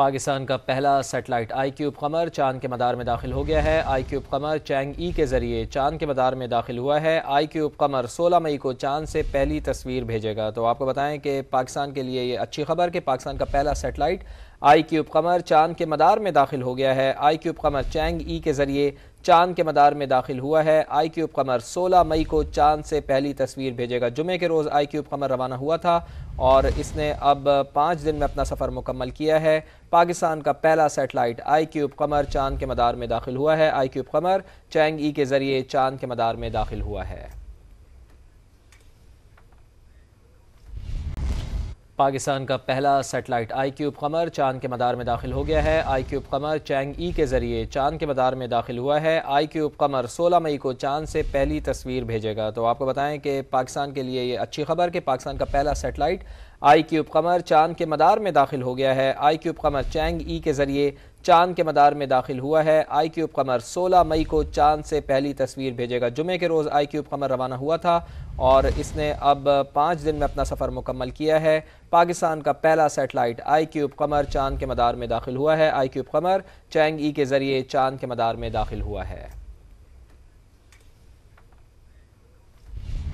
पाकिस्तान का पहला सेटेलाइट आई क्यूब कमर चांद के मदार में दाखिल हो गया है आई क्यूब कमर चैंग ई के ज़रिए चांद के मदार में दाखिल हुआ है आई क्यूब कमर 16 मई को चांद से पहली तस्वीर भेजेगा तो आपको बताएं कि पाकिस्तान के लिए ये अच्छी खबर कि पाकिस्तान का पहला सेटेलाइट आई क्यूब कमर चांद के मदार में दाखिल हो गया है आई क्यूब कमर चैंग ई के ज़रिए चांद के मदार में दाखिल हुआ है आई क्यूब कमर 16 मई को चांद से पहली तस्वीर भेजेगा जुमे के रोज़ आई क्यूब कमर रवाना हुआ था और इसने अब पाँच दिन में अपना सफ़र मुकम्मल किया है पाकिस्तान का पहला सेटेलाइट आई क्यूब कमर चांद के मदार में दाखिल हुआ है आई क्यूब कमर चैंग ई के ज़रिए चांद के मदार में दाखिल हुआ है पाकिस्तान का पहला सेटेलाइट आई क्यूब कमर चांद के मदार में दाखिल हो गया है आई क्यूब कमर चैंग ई के ज़रिए चांद के मदार में दाखिल हुआ है आई क्यूब कमर 16 मई को चांद से पहली तस्वीर भेजेगा तो आपको बताएं कि पाकिस्तान के लिए ये अच्छी खबर कि पाकिस्तान का पहला सेटेलाइट आई क्यूब कमर चांद के मदार में दाखिल हो गया है आई क्यूब कमर चैंग ई के ज़रिए चांद के मदार में दाखिल हुआ है आई क्यूब कमर 16 मई को चांद से पहली तस्वीर भेजेगा जुमे के रोज़ आई क्यूब कमर रवाना हुआ था और इसने अब पाँच दिन में अपना सफ़र मुकम्मल किया है पाकिस्तान का पहला सेटेलाइट आई क्यूब कमर चांद के मदार में दाखिल हुआ है आई क्यूब कमर चैंग ई के ज़रिए चांद के मदार में दाखिल हुआ है